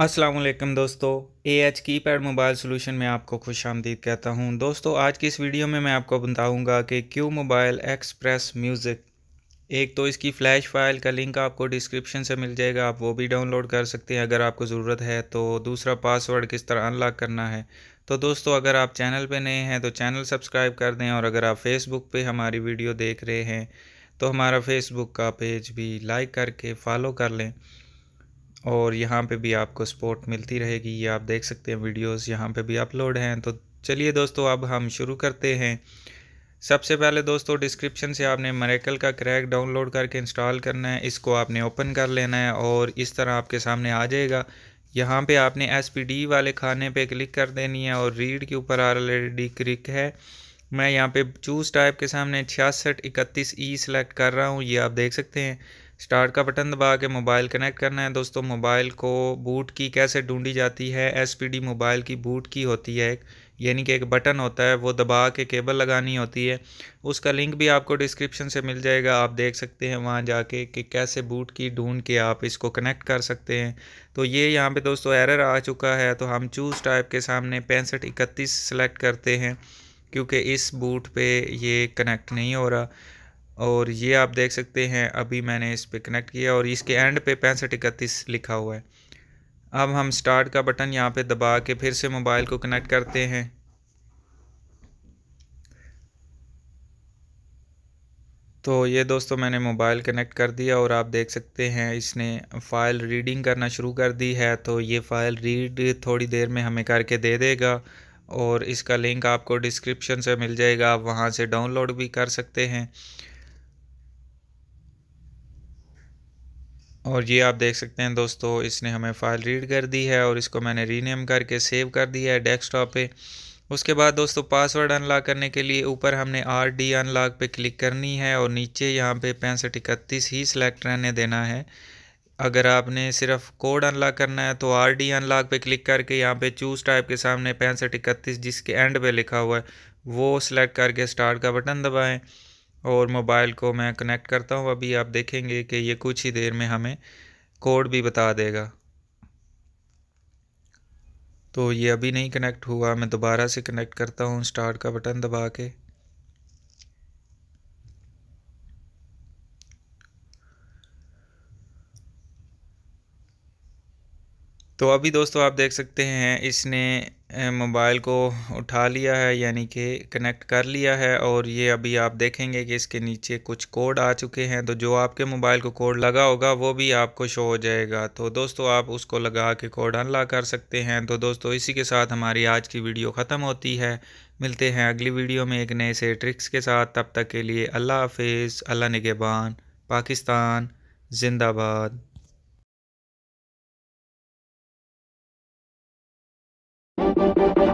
असलम दोस्तों ए एच की पैड मोबाइल सोल्यूशन में आपको खुश आमदीद कहता हूँ दोस्तों आज की इस वीडियो में मैं आपको बताऊँगा कि क्यू मोबाइल एक्सप्रेस म्यूज़िक एक तो इसकी फ़्लैश फाइल का लिंक आपको डिस्क्रिप्शन से मिल जाएगा आप वो भी डाउनलोड कर सकते हैं अगर आपको ज़रूरत है तो दूसरा पासवर्ड किस तरह अनलॉक करना है तो दोस्तों अगर आप चैनल पर नए हैं तो चैनल सब्सक्राइब कर दें और अगर आप फेसबुक पर हमारी वीडियो देख रहे हैं तो हमारा फेसबुक का पेज भी लाइक करके फॉलो कर लें और यहाँ पे भी आपको सपोर्ट मिलती रहेगी ये आप देख सकते हैं वीडियोस यहाँ पे भी अपलोड हैं तो चलिए दोस्तों अब हम शुरू करते हैं सबसे पहले दोस्तों डिस्क्रिप्शन से आपने मरेकल का क्रैक डाउनलोड करके इंस्टॉल करना है इसको आपने ओपन कर लेना है और इस तरह आपके सामने आ जाएगा यहाँ पे आपने एस वाले खाने पे क्लिक कर देनी है और रीड के ऊपर आर एल डी क्लिक है मैं यहाँ पे चूज़ टाइप के सामने छियासठ इकतीस ई e सेलेक्ट कर रहा हूँ ये आप देख सकते हैं स्टार्ट का बटन दबा के मोबाइल कनेक्ट करना है दोस्तों मोबाइल को बूट की कैसे ढूंढी जाती है एसपीडी मोबाइल की बूट की होती है एक यानी कि एक बटन होता है वो दबा के केबल लगानी होती है उसका लिंक भी आपको डिस्क्रिप्शन से मिल जाएगा आप देख सकते हैं वहाँ जाके कि कैसे बूट की ढूंढ के आप इसको कनेक्ट कर सकते हैं तो ये यहाँ पे दोस्तों एरर आ चुका है तो हम चूज़ टाइप के सामने पैंसठ इकतीस सेलेक्ट करते हैं क्योंकि इस बूट पे ये कनेक्ट नहीं हो रहा और ये आप देख सकते हैं अभी मैंने इस पर कनेक्ट किया और इसके एंड पे पैंसठ इकतीस लिखा हुआ है अब हम स्टार्ट का बटन यहाँ पे दबा के फिर से मोबाइल को कनेक्ट करते हैं तो ये दोस्तों मैंने मोबाइल कनेक्ट कर दिया और आप देख सकते हैं इसने फ़ाइल रीडिंग करना शुरू कर दी है तो ये फ़ाइल रीड थोड़ी देर में हमें करके दे देगा और इसका लिंक आपको डिस्क्रिप्शन से मिल जाएगा आप वहाँ से डाउनलोड भी कर सकते हैं और ये आप देख सकते हैं दोस्तों इसने हमें फ़ाइल रीड कर दी है और इसको मैंने रीनेम करके सेव कर दिया है डेस्कटॉप पे उसके बाद दोस्तों पासवर्ड अनलॉक करने के लिए ऊपर हमने आर डी अनलॉक पे क्लिक करनी है और नीचे यहाँ पे पैंसठ इकतीस ही सिलेक्ट रहने देना है अगर आपने सिर्फ कोड अनलॉक करना है तो आर डी अनलॉक पे क्लिक करके यहाँ पे चूज़ टाइप के सामने पैंसठ इकतीस जिसके एंड पे लिखा हुआ है वो सिलेक्ट करके स्टार्ट का बटन दबाएँ और मोबाइल को मैं कनेक्ट करता हूँ अभी आप देखेंगे कि ये कुछ ही देर में हमें कोड भी बता देगा तो ये अभी नहीं कनेक्ट हुआ मैं दोबारा से कनेक्ट करता हूँ स्टार्ट का बटन दबा के तो अभी दोस्तों आप देख सकते हैं इसने मोबाइल को उठा लिया है यानी कि कनेक्ट कर लिया है और ये अभी आप देखेंगे कि इसके नीचे कुछ कोड आ चुके हैं तो जो आपके मोबाइल को कोड लगा होगा वो भी आपको शो हो जाएगा तो दोस्तों आप उसको लगा के कोड अनला कर सकते हैं तो दोस्तों इसी के साथ हमारी आज की वीडियो ख़त्म होती है मिलते हैं अगली वीडियो में एक नए से ट्रिक्स के साथ तब तक के लिए अल्लाह हाफिज़ अल्लाह नगेबान पाकिस्तान जिंदाबाद Thank you.